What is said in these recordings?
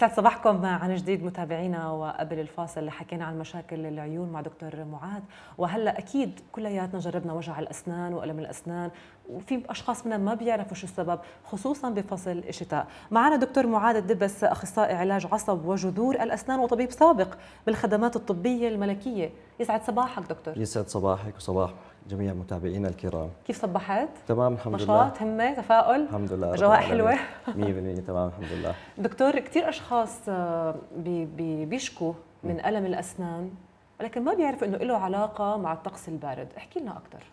يسعد صباحكم عن جديد متابعينا وقبل الفاصل حكينا عن مشاكل العيون مع دكتور معاذ وهلا اكيد كلياتنا جربنا وجع الاسنان والم الاسنان وفي اشخاص منا ما بيعرفوا شو السبب خصوصا بفصل الشتاء معنا دكتور معاذ الدبس اخصائي علاج عصب وجذور الاسنان وطبيب سابق بالخدمات الطبيه الملكيه يسعد صباحك دكتور يسعد صباحك وصباح جميع متابعينا الكرام كيف صبحت؟ تمام الحمد نشاط، لله نشاط همة تفاؤل الحمد لله أجواء حلوة 100% تمام الحمد لله دكتور كثير أشخاص آه، بي بي بيشكوا من ألم الأسنان ولكن ما بيعرفوا انه له علاقه مع الطقس البارد، احكي لنا اكثر.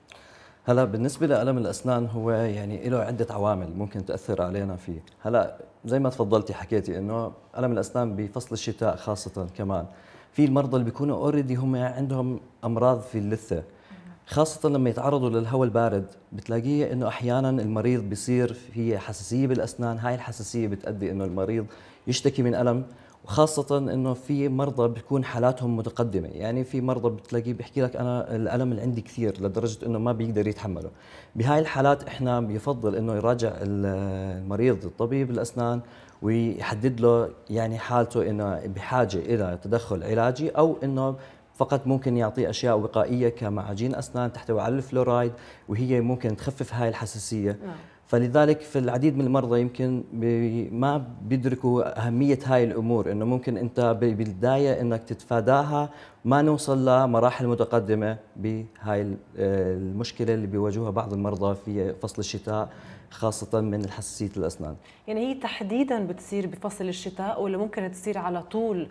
هلا بالنسبه لالم الاسنان هو يعني له عده عوامل ممكن تاثر علينا فيه، هلا زي ما تفضلتي حكيتي انه الم الاسنان بفصل الشتاء خاصه كمان في المرضى اللي بيكونوا اوريدي هم عندهم امراض في اللثه خاصة لما يتعرضوا للهواء البارد بتلاقيه انه احيانا المريض بيصير في حساسية بالاسنان، هاي الحساسية بتأدي انه المريض يشتكي من الم وخاصة انه في مرضى بتكون حالاتهم متقدمة، يعني في مرضى بتلاقيه بيحكي لك انا الالم اللي عندي كثير لدرجة انه ما بيقدر يتحمله. بهاي الحالات احنا بيفضل انه يراجع المريض الطبيب الاسنان ويحدد له يعني حالته انه بحاجة الى تدخل علاجي او انه فقط ممكن يعطي اشياء وقائيه كمعاجين اسنان تحتوي على الفلورايد وهي ممكن تخفف هاي الحساسيه نعم. فلذلك في العديد من المرضى يمكن ما بيدركوا أهمية هاي الأمور إنه ممكن أنت بالبداية إنك تتفاداها ما نوصل لمراحل متقدمة بهاي المشكلة اللي بيواجهوها بعض المرضى في فصل الشتاء خاصة من حساسية الأسنان يعني هي تحديدا بتصير بفصل الشتاء ولا ممكن تصير على طول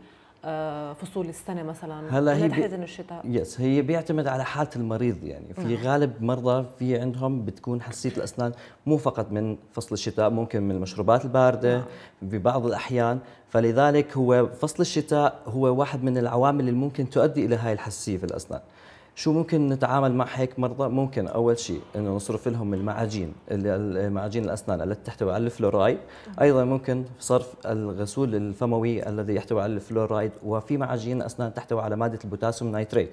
آه، فصول السنه مثلا هلا هي بي... الشتاء يس هي بيعتمد على حاله المريض يعني في نعم. غالب مرضى في عندهم بتكون حساسيه الاسنان مو فقط من فصل الشتاء ممكن من المشروبات البارده نعم. في بعض الاحيان فلذلك هو فصل الشتاء هو واحد من العوامل اللي ممكن تؤدي الى هاي الحساسيه في الاسنان شو ممكن نتعامل مع هيك مرضى؟ ممكن اول شيء انه نصرف لهم المعاجين المعاجين الاسنان التي تحتوي على الفلورايد، ايضا ممكن صرف الغسول الفموي الذي يحتوي على الفلورايد وفي معاجين اسنان تحتوي على ماده البوتاسيوم نايتريت.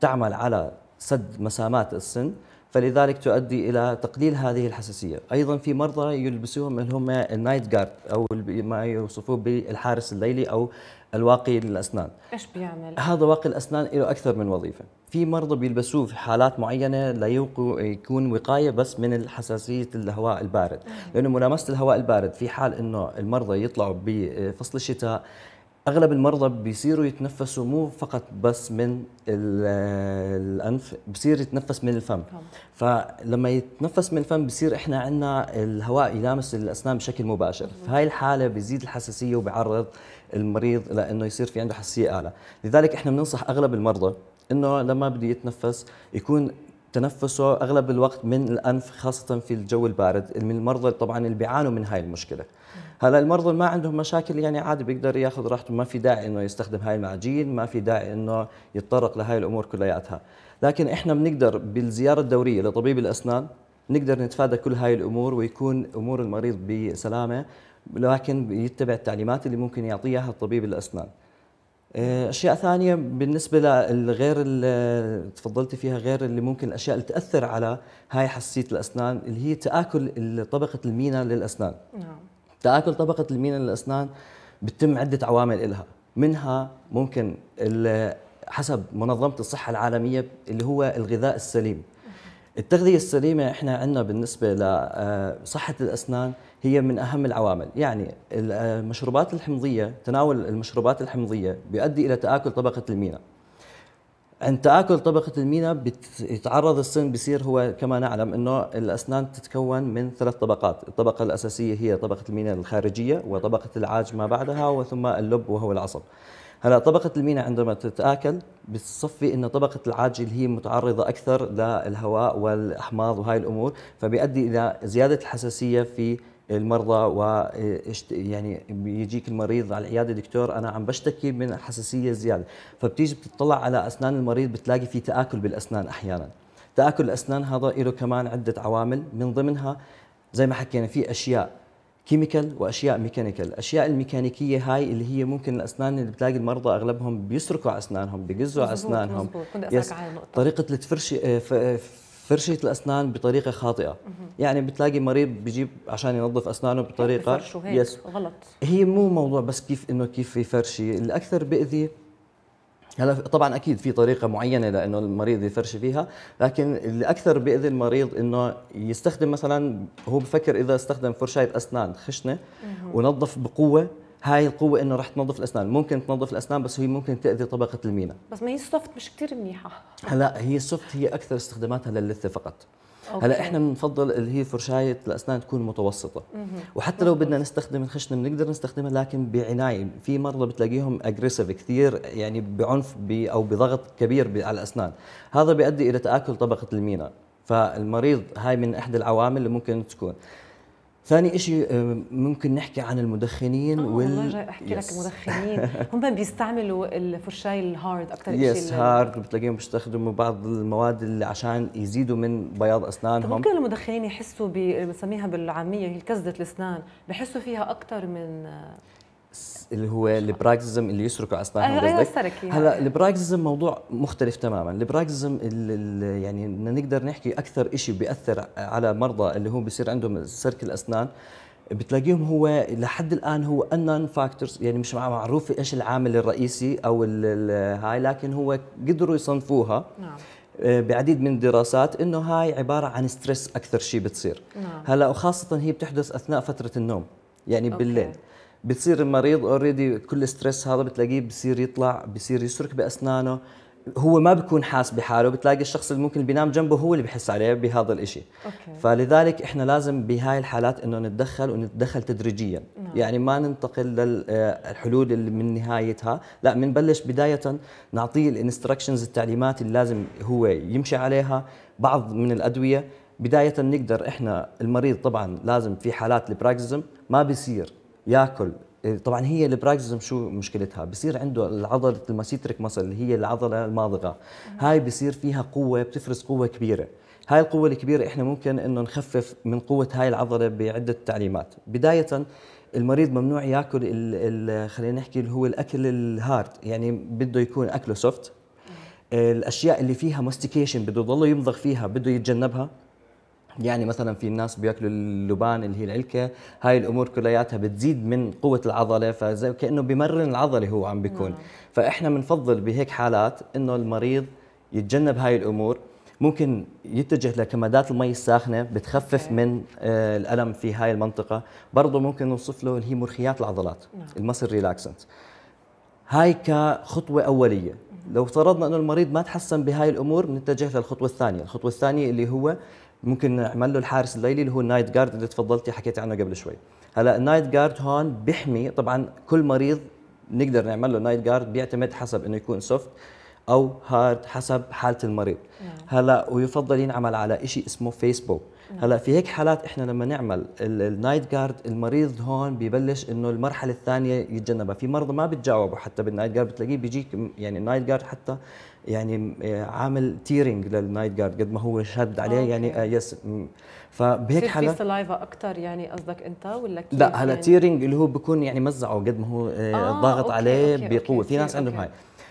تعمل على سد مسامات السن فلذلك تؤدي الى تقليل هذه الحساسيه، ايضا في مرضى يلبسوهم اللي هم النايت جارد او ما يوصفوه بالحارس الليلي او الواقي للاسنان. ايش بيعمل؟ هذا واقي الاسنان له اكثر من وظيفه، في مرضى بيلبسوه في حالات معينه لا يكون وقايه بس من الحساسيه الهواء البارد، لانه ملامسه الهواء البارد في حال انه المرضى يطلعوا بفصل الشتاء اغلب المرضى بيصيروا يتنفسوا مو فقط بس من الانف بصير يتنفس من الفم فلما يتنفس من الفم بصير احنا عندنا الهواء يلامس الاسنان بشكل مباشر فهاي الحاله بيزيد الحساسيه وبعرض المريض لانه يصير في عنده حساسيه اعلى لذلك احنا بننصح اغلب المرضى انه لما بده يتنفس يكون تنفسه اغلب الوقت من الانف خاصه في الجو البارد من المرضى طبعا اللي بيعانوا من هاي المشكله هلا المرضى ما عندهم مشاكل يعني عادي بيقدر ياخذ راحته ما في داعي انه يستخدم هاي المعاجين ما في داعي انه يتطرق لهاي الامور كلياتها لكن احنا بنقدر بالزياره الدوريه لطبيب الاسنان نقدر نتفادى كل هاي الامور ويكون امور المريض بسلامه لكن يتبع التعليمات اللي ممكن يعطيها الطبيب الاسنان آه، اشياء ثانيه بالنسبه لغير اللي تفضلتي فيها غير اللي ممكن الاشياء اللي تاثر على هاي حساسيه الاسنان اللي هي تاكل طبقه المينا للاسنان نعم تآكل طبقة المينا للأسنان بتتم عدة عوامل إلها منها ممكن حسب منظمة الصحة العالمية اللي هو الغذاء السليم التغذية السليمة احنا عندنا بالنسبة لصحة آه، الأسنان هي من أهم العوامل يعني المشروبات آه، الحمضية تناول المشروبات الحمضية بيؤدي إلى تآكل طبقة المينا عند تآكل طبقة المينا بيتعرض السن بصير هو كما نعلم انه الاسنان تتكون من ثلاث طبقات، الطبقة الاساسية هي طبقة المينا الخارجية وطبقة العاج ما بعدها وثم اللب وهو العصب. هلا طبقة المينا عندما تتآكل بتصفي انه طبقة العاج اللي هي متعرضة اكثر للهواء والاحماض وهاي الامور فبيؤدي الى زيادة الحساسية في المرضى و يعني بيجيك المريض على العياده دكتور انا عم بشتكي من حساسيه زياده فبتيجي بتطلع على اسنان المريض بتلاقي في تاكل بالاسنان احيانا تاكل الاسنان هذا له كمان عده عوامل من ضمنها زي ما حكينا في اشياء كيميكال واشياء ميكانيكال، الاشياء الميكانيكيه هاي اللي هي ممكن الاسنان اللي بتلاقي المرضى اغلبهم بيسركوا اسنانهم، بيقزوا اسنانهم مزبوط. كنت اسالك على طريقه الفرش آه، فرشة الأسنان بطريقة خاطئة يعني بتلاقي مريض بيجيب عشان ينظف أسنانه يعني بطريقة هيك يس غلط هي مو موضوع بس كيف إنه كيف يفرشي الأكثر بيأذي هلا طبعا اكيد في طريقه معينه لانه المريض يفرش فيها لكن الاكثر بيأذي المريض انه يستخدم مثلا هو بفكر اذا استخدم فرشاه اسنان خشنه ونظف بقوه هاي القوه انه رح تنظف الاسنان ممكن تنظف الاسنان بس هي ممكن تاذي طبقه المينا بس ما هي السوفت مش كثير منيحه هلا هي السوفت هي اكثر استخداماتها للثه فقط أوكي. هلا احنا بنفضل اللي هي فرشايه الاسنان تكون متوسطه مم. وحتى لو بدنا نستخدم الخشنه بنقدر نستخدمها لكن بعنايه في مرضى بتلاقيهم اجريسيف كثير يعني بعنف بي او بضغط كبير على الاسنان هذا بيؤدي الى تاكل طبقه المينا فالمريض هاي من احدى العوامل اللي ممكن تكون ثاني شيء آه، ممكن نحكي عن المدخنين آه وال والله احكي يس. لك المدخنين هم بيستعملوا الفرشاي الهارد اكثر شيء يس هارد بتلاقيهم بيستخدموا بعض المواد اللي عشان يزيدوا من بياض اسنانهم ممكن المدخنين يحسوا بنسميها بالعاميه هي كزده الاسنان بحسوا فيها اكثر من آه، اللي هو البراكزم اللي يسرقوا اسنانهم آه، أيوة قصدك هلا البراكزم موضوع مختلف تماما البراكزم يعني نقدر نحكي اكثر شيء بياثر على مرضى اللي هو بصير عندهم سرك الاسنان بتلاقيهم هو لحد الان هو انون فاكتورز يعني مش معروف ايش العامل الرئيسي او هاي لكن هو قدروا يصنفوها نعم. آه، بعديد من الدراسات انه هاي عباره عن ستريس اكثر شيء بتصير نعم. هلا وخاصه هي بتحدث اثناء فتره النوم يعني أوكي. بالليل بتصير المريض اوريدي كل ستريس هذا بتلاقيه بصير يطلع بصير يسرك باسنانه هو ما بيكون حاس بحاله بتلاقي الشخص اللي ممكن بينام جنبه هو اللي بحس عليه بهذا الإشي أوكي. فلذلك احنا لازم بهاي الحالات انه نتدخل ونتدخل تدريجيا نعم. يعني ما ننتقل للحلول آه، اللي من نهايتها لا بنبلش بدايه نعطيه الانستراكشنز التعليمات اللي لازم هو يمشي عليها بعض من الادويه بدايه نقدر احنا المريض طبعا لازم في حالات البراكزم ما بيصير ياكل إيه، طبعا هي البراكزم شو مشكلتها بصير عنده العضله الماسيتريك مسل اللي هي العضله الماضغه هاي بصير فيها قوه بتفرز قوه كبيره هاي القوه الكبيره احنا ممكن انه نخفف من قوه هاي العضله بعده تعليمات بدايه المريض ممنوع ياكل الـ الـ خلينا نحكي اللي هو الاكل الهارد يعني بده يكون اكله سوفت الاشياء اللي فيها ماستيكيشن بده يضله يمضغ فيها بده يتجنبها يعني مثلا في الناس بياكلوا اللبان اللي هي العلكه هاي الامور كلياتها بتزيد من قوه العضله فزي كانه بمرن العضله هو عم بيكون نعم. فاحنا بنفضل بهيك حالات انه المريض يتجنب هاي الامور ممكن يتجه لكمادات المي الساخنه بتخفف إيه. من آه، الالم في هاي المنطقه برضه ممكن نوصف له اللي هي مرخيات العضلات نعم. المسل ريلاكسنت هاي كخطوه اوليه لو افترضنا انه المريض ما تحسن بهاي الامور بنتجه للخطوه الثانيه الخطوه الثانيه اللي هو ممكن نعمل له الحارس الليلي اللي هو النايت جارد اللي تفضلتي حكيتي عنه قبل شوي هلا النايت جارد هون بيحمي طبعا كل مريض نقدر نعمل له نايت جارد بيعتمد حسب انه يكون سوفت او هارد حسب حاله المريض نعم. هلا ويفضل ينعمل على شيء اسمه فيسبوك نعم. هلا في هيك حالات احنا لما نعمل النايت جارد المريض هون ببلش انه المرحله الثانيه يتجنبها في مرضى ما بتجاوبوا حتى بالنايت جارد بتلاقيه بيجيك يعني النايت جارد حتى يعني آه، عامل تيرنج للنايت جارد قد ما هو شد عليه آه، يعني، أوكي. يعني يس فبهيك حالة في سلايفا اكثر يعني قصدك انت ولا كيف لا هلا يعني؟ تيرنج اللي هو بيكون يعني مزعه قد ما هو آه ضاغط أوكي عليه أوكي بقوه أوكي في ناس عندهم هاي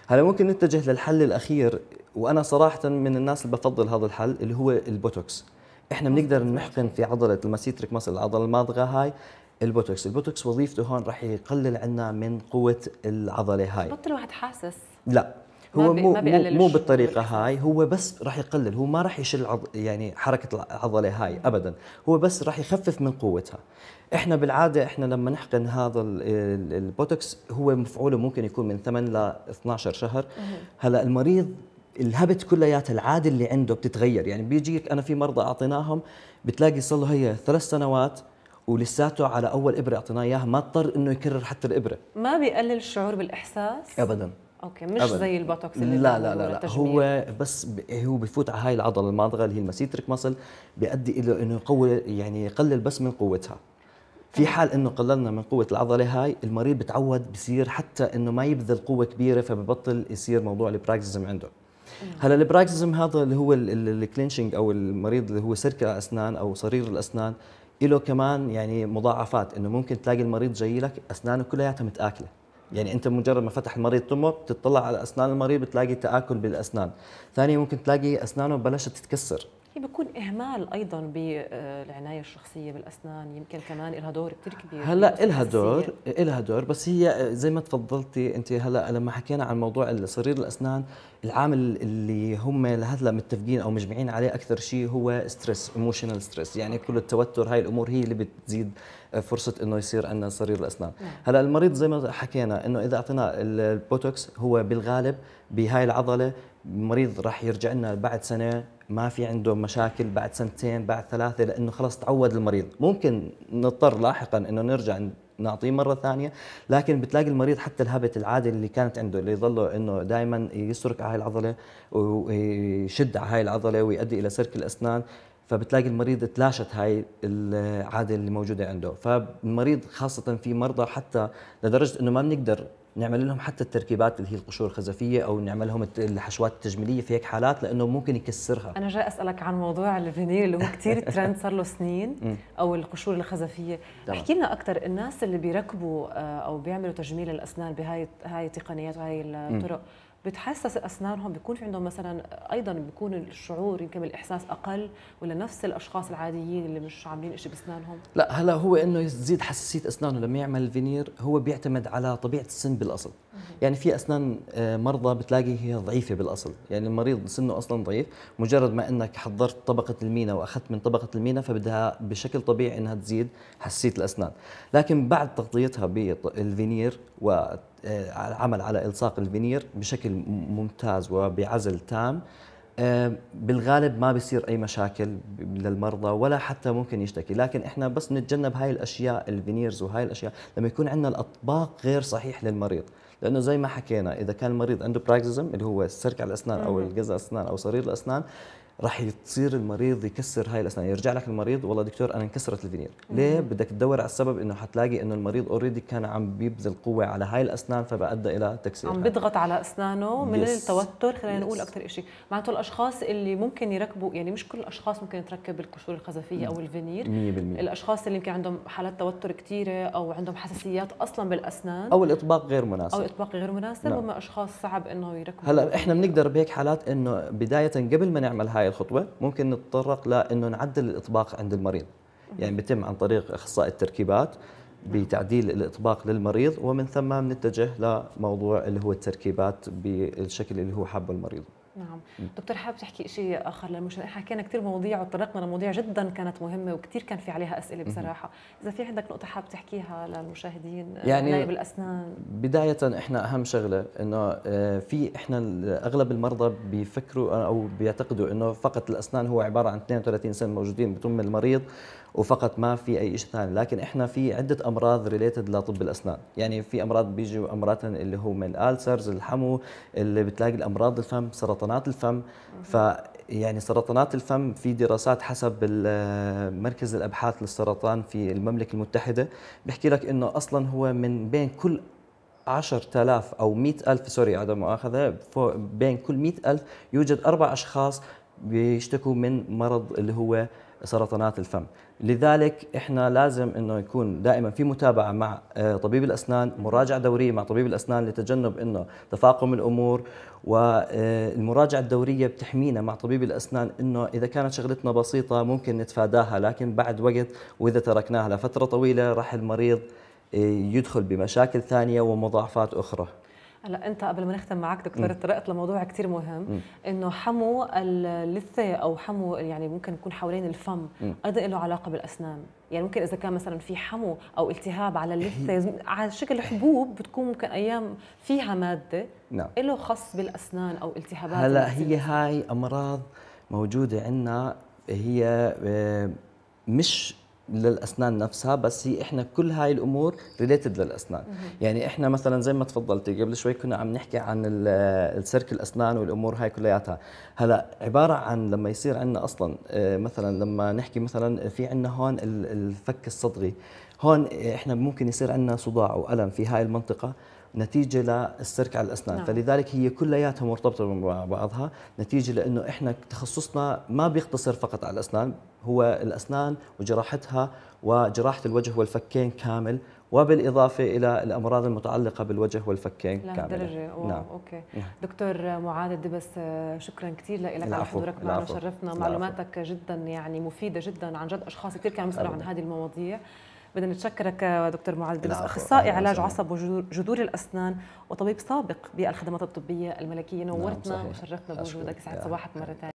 هلا ممكن نتجه للحل الاخير وانا صراحه من الناس اللي بفضل هذا الحل اللي هو البوتوكس احنا بنقدر نحقن في عضله الماسيتريك مسل العضله الماضغه هاي البوتوكس البوتوكس وظيفته هون راح يقلل عنا من قوه العضله هاي بطل واحد حاسس لا هو مو مو بالطريقه هاي هو بس راح يقلل هو ما راح يشيل عض... يعني حركه العضله هاي ابدا هو بس راح يخفف من قوتها احنا بالعاده احنا لما نحقن هذا البوتوكس هو مفعوله ممكن يكون من 8 ل 12 شهر هلا المريض الهبت كلياتها العاده اللي عنده بتتغير يعني بيجيك انا في مرضى اعطيناهم بتلاقي صار له هي ثلاث سنوات ولساته على اول ابره اعطيناه اياها ما اضطر انه يكرر حتى الابره ما بيقلل الشعور بالاحساس ابدا اوكي مش أبداً. زي البوتوكس اللي لا لا لا, لا. هو بس ب... هو بفوت على هاي العضله المضغه اللي هي المسيتريك مسل بيؤدي الى انه يقوي يعني يقلل بس من قوتها في حال انه قللنا من قوه العضله هاي المريض بتعود بصير حتى انه ما يبذل قوه كبيره فببطل يصير موضوع البراكسيزم عنده هلا البراكسيزم هذا اللي هو الكلينشنج او المريض اللي هو سركل الاسنان او صرير الاسنان له كمان يعني مضاعفات انه ممكن تلاقي المريض جاي لك اسنانه كلياتها متاكله يعني انت مجرد ما فتح المريض تمه بتطلع على اسنان المريض بتلاقي تاكل بالاسنان ثاني ممكن تلاقي اسنانه بلشت تتكسر هي بيكون اهمال ايضا بالعنايه آه، الشخصيه بالاسنان يمكن كمان لها دور كثير كبير هلا لها دور لها دور بس هي آه، زي ما تفضلتي انت هلا لما حكينا عن موضوع سرير الاسنان العامل اللي هم لهلا متفقين او مجمعين عليه اكثر شيء هو ستريس ايموشنال ستريس يعني كل التوتر هاي الامور هي اللي بتزيد فرصه انه يصير عندنا صرير الاسنان نعم. هلا المريض زي ما حكينا انه اذا اعطيناه البوتوكس هو بالغالب بهاي العضله المريض راح يرجع لنا بعد سنه ما في عنده مشاكل بعد سنتين بعد ثلاثه لانه خلاص تعود المريض ممكن نضطر لاحقا انه نرجع نعطيه مره ثانيه لكن بتلاقي المريض حتى الهابت العادي اللي كانت عنده اللي يظله انه دائما يسرك على هاي العضله ويشد على هاي العضله ويؤدي الى سرك الاسنان فبتلاقي المريض تلاشت هاي العاده اللي موجوده عنده فالمريض خاصه في مرضى حتى لدرجه انه ما بنقدر نعمل لهم حتى التركيبات اللي هي القشور الخزفيه او نعمل لهم الحشوات التجميليه في هيك حالات لانه ممكن يكسرها انا جاي اسالك عن موضوع الفينير اللي هو كثير ترند صار له سنين او القشور الخزفيه احكي لنا اكثر الناس اللي بيركبوا آه، او بيعملوا تجميل الاسنان بهاي هاي التقنيات وهي الطرق بتحسس اسنانهم بيكون في عندهم مثلا ايضا بيكون الشعور يمكن الاحساس اقل ولا نفس الاشخاص العاديين اللي مش عاملين شيء باسنانهم لا هلا هو انه يزيد حساسيه اسنانه لما يعمل الفينير هو بيعتمد على طبيعه السن بالاصل يعني في اسنان آه، مرضى بتلاقي هي ضعيفه بالاصل يعني المريض سنه اصلا ضعيف مجرد ما انك حضرت طبقه المينا واخذت من طبقه المينا فبدها بشكل طبيعي انها تزيد حساسيه الاسنان لكن بعد تغطيتها بالفينير والعمل آه، على الصاق الفينير بشكل ممتاز وبعزل تام آه، بالغالب ما بيصير اي مشاكل للمرضى ولا حتى ممكن يشتكي لكن احنا بس نتجنب هاي الاشياء الفينيرز وهاي الاشياء لما يكون عندنا الاطباق غير صحيح للمريض لانه زي ما حكينا اذا كان المريض عنده براكزم اللي هو سرك على الاسنان او الجزء الاسنان او صرير الاسنان راح يصير المريض يكسر هاي الاسنان يرجع لك المريض والله دكتور انا انكسرت الفينير ليه بدك تدور على السبب انه حتلاقي انه المريض اوريدي كان عم بيبذل قوه على هاي الاسنان فبأدى الى تكسير عم بيضغط على اسنانه من yes. التوتر خلينا نقول اكثر شيء معناته الاشخاص اللي ممكن يركبوا يعني مش كل الاشخاص ممكن تركب القشور القذفيه او الفينير 100% الاشخاص اللي يمكن عندهم حالات توتر كثيره او عندهم حساسيات اصلا بالاسنان او الاطباق غير مناسب او الاطباق غير مناسب نعم. هم اشخاص صعب انه يركبوا هلا احنا بنقدر بهيك حالات انه بدايه قبل ما نعمل هاي هاي الخطوه ممكن نتطرق لانه نعدل الاطباق عند المريض يعني بيتم عن طريق اخصائي التركيبات بتعديل الاطباق للمريض ومن ثم بنتجه لموضوع اللي هو التركيبات بالشكل اللي هو حابه المريض نعم دكتور حابب تحكي شيء اخر للمشاهدين حكينا كثير مواضيع وتطرقنا لمواضيع جدا كانت مهمه وكثير كان في عليها اسئله بصراحه اذا في عندك نقطه حابب تحكيها للمشاهدين يعني نايب الاسنان بدايه احنا اهم شغله انه آه، في احنا اغلب المرضى بيفكروا آه، او بيعتقدوا انه فقط الاسنان هو عباره عن 32 سن موجودين بتم المريض وفقط ما في اي شيء ثاني لكن احنا في عده امراض ريليتد لطب الاسنان يعني في امراض بيجوا امراض اللي من الالسرز الحمو اللي بتلاقي الامراض الفم سرطان سرطانات الفم ف يعني سرطانات الفم في دراسات حسب آه، مركز الابحاث للسرطان في المملكه المتحده بيحكي لك انه اصلا هو من بين كل 10000 او 100000 سوري عدم مؤاخذه بين كل 100000 يوجد اربع اشخاص بيشتكوا من مرض اللي هو سرطانات الفم لذلك احنا لازم انه يكون دائما في متابعه مع آه، طبيب الاسنان مراجعه دوريه مع طبيب الاسنان لتجنب انه تفاقم الامور والمراجعه آه، الدوريه بتحمينا مع طبيب الاسنان انه اذا كانت شغلتنا بسيطه ممكن نتفاداها لكن بعد وقت واذا تركناها لفتره طويله راح المريض آه، يدخل بمشاكل ثانيه ومضاعفات اخرى هلا انت قبل ما نختم معك دكتور طرقت لموضوع كثير مهم انه حمو اللثه او حمو يعني ممكن يكون حوالين الفم ايضا له علاقه بالاسنان يعني ممكن اذا كان مثلا في حمو او التهاب على اللثه على شكل حبوب بتكون ممكن ايام فيها ماده نعم له خص بالاسنان او التهابات هلا هي هاي امراض موجوده عندنا هي آه، مش للاسنان نفسها بس هي احنا كل هاي الامور ريليتد للاسنان يعني احنا مثلا زي ما تفضلتي قبل شوي كنا عم نحكي عن السيرك الاسنان والامور هاي كلياتها هلا عباره عن لما يصير عندنا اصلا آه، مثلا لما نحكي مثلا في عندنا هون الفك الصدغي هون احنا ممكن يصير عندنا صداع والم في هاي المنطقه نتيجه للسرك على الاسنان نعم. فلذلك هي كلياتها مرتبطه ببعضها نتيجه لانه احنا تخصصنا ما بيقتصر فقط على الاسنان هو الاسنان وجراحتها وجراحه الوجه والفكين كامل وبالإضافة إلى الأمراض المتعلقة بالوجه والفكين كامل نعم أوكي نعم. دكتور معاذ الدبس شكرا كثير لك على حضورك معنا شرفنا معلوماتك جدا يعني مفيدة جدا عن جد أشخاص كثير كانوا يسألوا عن هذه المواضيع بدنا نتشكرك دكتور معاذ بن اخصائي علاج عصب وجذور الاسنان وطبيب سابق بالخدمات الطبيه الملكيه نورتنا نعم، وشرفتنا بوجودك سعد صباحك مره ثانيه